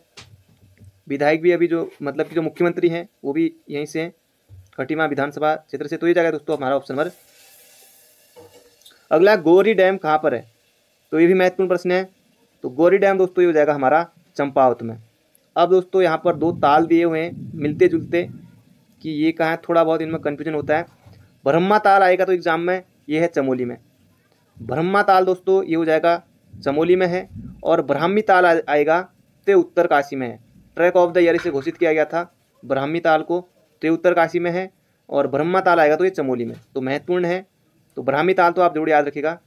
विधायक भी अभी जो मतलब कि जो मुख्यमंत्री हैं वो भी यहीं से हैं खटीमा विधानसभा क्षेत्र से तो ये जगह दोस्तों हमारा ऑप्शन नंबर अगला गोरी डैम कहाँ पर है तो ये भी महत्वपूर्ण प्रश्न है तो गोरी डैम दोस्तों ये हो जाएगा हमारा चंपावत में अब दोस्तों यहाँ पर दो ताल दिए हुए हैं मिलते जुलते कि ये कहाँ है थोड़ा बहुत इनमें कन्फ्यूजन होता है ब्रह्मा ताल आएगा तो एग्ज़ाम में ये है चमोली में ब्रह्मा ताल दोस्तों ये हो जाएगा चमोली में है और ब्राह्मी ताल आएगा तो उत्तरकाशी में है ट्रैक ऑफ द ईयर इसे घोषित किया गया था ब्राह्मी ताल को तो उत्तरकाशी में है और ब्रह्मा ताल आएगा तो ये चमोली में तो महत्वपूर्ण है तो ब्राह्मी ताल तो आप जरूर याद रखिएगा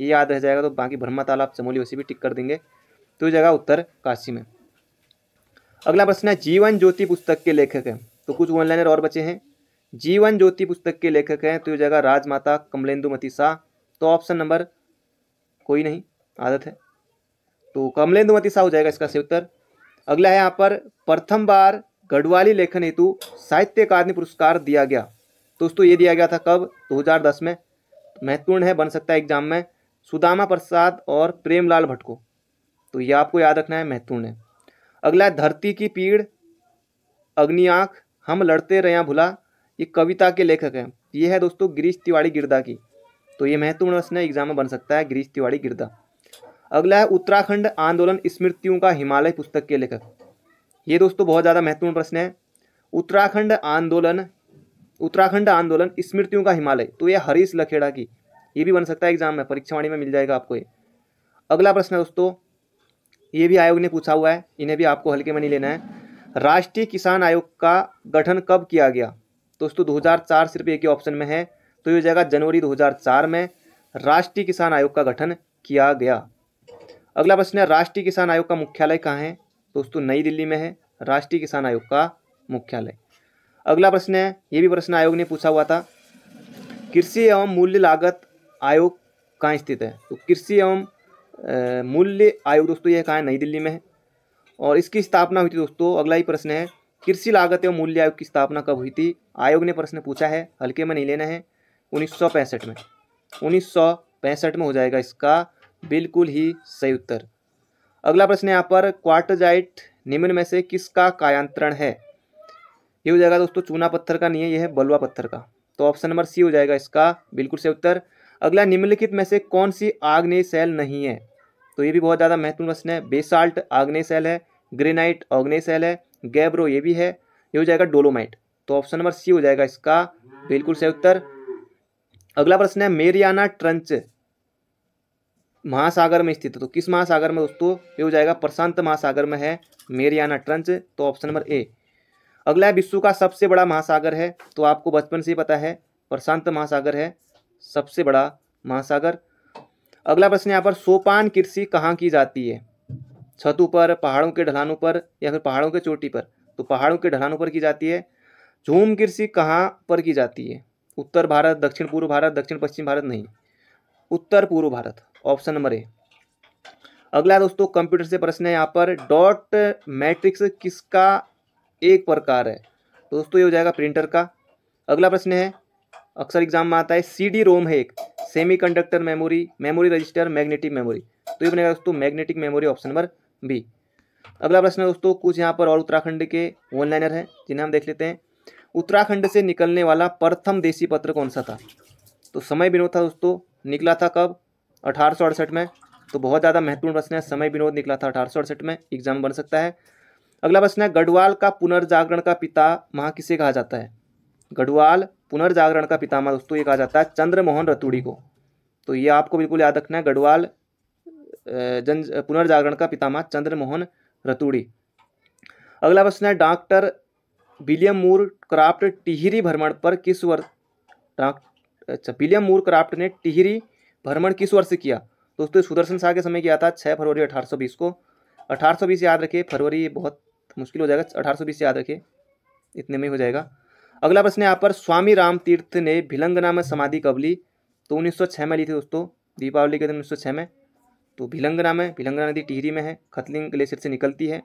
ये याद रह जाएगा तो बाकी ब्रह्मा ताल आप चमोली वैसे भी टिक कर देंगे तो ये उत्तर उत्तरकाशी में अगला प्रश्न है जीवन ज्योति पुस्तक के लेखक हैं तो कुछ ऑनलाइनर और बचे हैं जीवन ज्योति पुस्तक के लेखक हैं तो ये जगह राजमाता कमलेंदुमती शाह तो ऑप्शन नंबर कोई नहीं आदत है तो कमलेंदुमती शाह हो जाएगा इसका सही उत्तर अगला है यहाँ पर प्रथम बार गढ़वाली लेखन हेतु साहित्य अकादमी पुरस्कार दिया गया तो दोस्तों ये दिया गया था कब 2010 में महत्वपूर्ण है बन सकता है एग्जाम में सुदामा प्रसाद और प्रेमलाल भट्ट को तो ये आपको याद रखना है महत्वपूर्ण है अगला धरती की पीड़ अग्नि आँख हम लड़ते रहे भुला ये कविता के लेखक हैं ये है दोस्तों गिरीश तिवाड़ी गिरदा की तो ये महत्वपूर्ण प्रश्न एग्जाम में बन सकता है गिरीश तिवाड़ी गिरदा अगला है उत्तराखंड आंदोलन स्मृतियों का हिमालय पुस्तक के लेखक ये दोस्तों बहुत ज़्यादा महत्वपूर्ण प्रश्न है उत्तराखंड आंदोलन उत्तराखंड आंदोलन स्मृतियों का हिमालय तो ये हरीश लखेड़ा की ये भी बन सकता है एग्जाम में परीक्षावाणी में मिल जाएगा आपको ये अगला प्रश्न है दोस्तों ये भी आयोग ने पूछा हुआ है इन्हें भी आपको हल्के में नहीं लेना है राष्ट्रीय किसान आयोग का गठन कब किया गया दोस्तों दो सिर्फ एक ही ऑप्शन में है तो ये जाएगा जनवरी दो में राष्ट्रीय किसान आयोग का गठन किया गया अगला प्रश्न है राष्ट्रीय किसान आयोग का मुख्यालय कहाँ है दोस्तों नई दिल्ली में है राष्ट्रीय किसान आयोग का मुख्यालय अगला प्रश्न है ये भी प्रश्न आयोग ने पूछा हुआ था कृषि एवं मूल्य लागत आयोग कहाँ स्थित है तो कृषि एवं मूल्य आयोग दोस्तों यह कहाँ है नई दिल्ली में है और इसकी स्थापना हुई थी दोस्तों अगला ही प्रश्न है कृषि लागत एवं मूल्य आयोग की स्थापना कब हुई थी आयोग ने प्रश्न पूछा है हल्के में नहीं लेना है उन्नीस में उन्नीस में हो जाएगा इसका बिल्कुल ही सही उत्तर अगला प्रश्न यहाँ पर क्वार्टजाइट निम्न में से किसका कायांतरण है ये हो जाएगा दोस्तों चूना पत्थर का नहीं है यह है बलुआ पत्थर का तो ऑप्शन नंबर सी हो जाएगा इसका बिल्कुल सही उत्तर अगला निम्नलिखित में से कौन सी आग्नेय शैल नहीं है तो ये भी बहुत ज़्यादा महत्वपूर्ण प्रश्न है बेसाल्ट आग्ने सेल है ग्रेनाइट ऑग्ने सेल है गैब्रो ये भी है ये हो जाएगा डोलोमाइट तो ऑप्शन नंबर सी हो जाएगा इसका बिल्कुल सही उत्तर अगला प्रश्न है मेरियाना ट्रंच महासागर में स्थित है तो किस महासागर में दोस्तों ये हो जाएगा प्रशांत महासागर में है मेरियाना ट्रंच तो ऑप्शन नंबर ए अगला है विश्व का सबसे बड़ा महासागर है तो आपको बचपन से ही पता है प्रशांत महासागर है सबसे बड़ा महासागर अगला प्रश्न यहाँ पर सोपान कृषि कहाँ की जाती है छतों पर पहाड़ों के ढलानों पर या फिर पहाड़ों के चोटी पर तो पहाड़ों के ढलानों पर की जाती है झूम कृषि कहाँ पर की जाती है उत्तर भारत दक्षिण पूर्व भारत दक्षिण पश्चिम भारत नहीं उत्तर पूर्व भारत ऑप्शन नंबर ए अगला दोस्तों कंप्यूटर से प्रश्न है यहाँ पर डॉट मैट्रिक्स किसका एक प्रकार है तो दोस्तों ये हो जाएगा प्रिंटर का अगला प्रश्न है अक्सर एग्जाम में आता है सी डी रोम है एक semiconductor memory memory register magnetic memory तो ये बनेगा दोस्तों magnetic memory option number B अगला प्रश्न है दोस्तों कुछ यहाँ पर और उत्तराखंड के वन लाइनर हैं जिन्हें हम देख लेते हैं उत्तराखंड से निकलने वाला प्रथम देशी पत्र कौन सा था तो समय विनोद था दोस्तों निकला था कब अठारह में तो बहुत ज़्यादा महत्वपूर्ण प्रश्न है समय विनोद निकला था अठारह में एग्जाम बन सकता है अगला प्रश्न है गढ़वाल का पुनर्जागरण का पिता वहाँ किसे कहा जाता है गढ़वाल पुनर्जागरण का पितामह दोस्तों ये कहा जाता है चंद्रमोहन रतुड़ी को तो ये आपको बिल्कुल याद रखना है गढ़वाल जन पुनर्जागरण का पितामह चंद्रमोहन रतुड़ी अगला प्रश्न है doctor William Moorcroft Tehri भ्रमण पर किस वर्ष अच्छा विलियम मूर क्राफ्ट ने टिहरी भ्रमण किस वर्ष किया दोस्तों सुदर्शन शाह के समय किया था छः फरवरी अठारह को अठारह याद रखिए फरवरी बहुत मुश्किल हो जाएगा अठारह याद रखिए इतने में ही हो जाएगा अगला प्रश्न यहाँ पर स्वामी राम तीर्थ ने भिलंगना में समाधि कब ली तो 1906 में ली थी दोस्तों दीपावली के दिन 1906 में तो भिलंगना में भिलंगना नदी टिहरी में है खतलिंग ग्लेशियर से निकलती है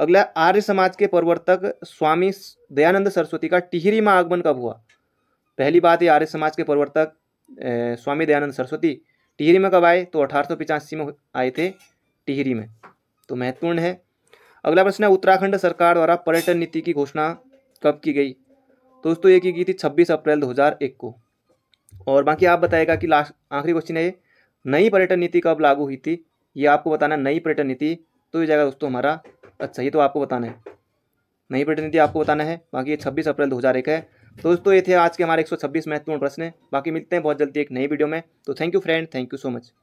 अगला आर्य समाज के प्रवर्तक स्वामी दयानंद सरस्वती का टिहरी में आगमन कब हुआ पहली बात है आर्य समाज के प्रवर्तक स्वामी दयानंद सरस्वती टिहरी में कब आए तो अठारह में आए थे टिहरी में तो महत्वपूर्ण है अगला प्रश्न है उत्तराखंड सरकार द्वारा पर्यटन नीति की घोषणा कब की गई दोस्तों ये की गई थी छब्बीस अप्रैल 2001 को और बाकी आप बताएगा कि लास्ट आखिरी क्वेश्चन है नई पर्यटन नीति कब लागू हुई थी ये आपको बताना है नई पर्यटन नीति तो ये जाएगा दोस्तों हमारा अच्छा ये तो आपको बताना है नई पर्यटन नीति आपको बताना है बाकी ये छब्बीस अप्रैल दो है दोस्तों ये थे आज के हमारे 126 महत्वपूर्ण प्रश्न बाकी मिलते हैं बहुत जल्दी एक नई वीडियो में तो thank you friend thank you so much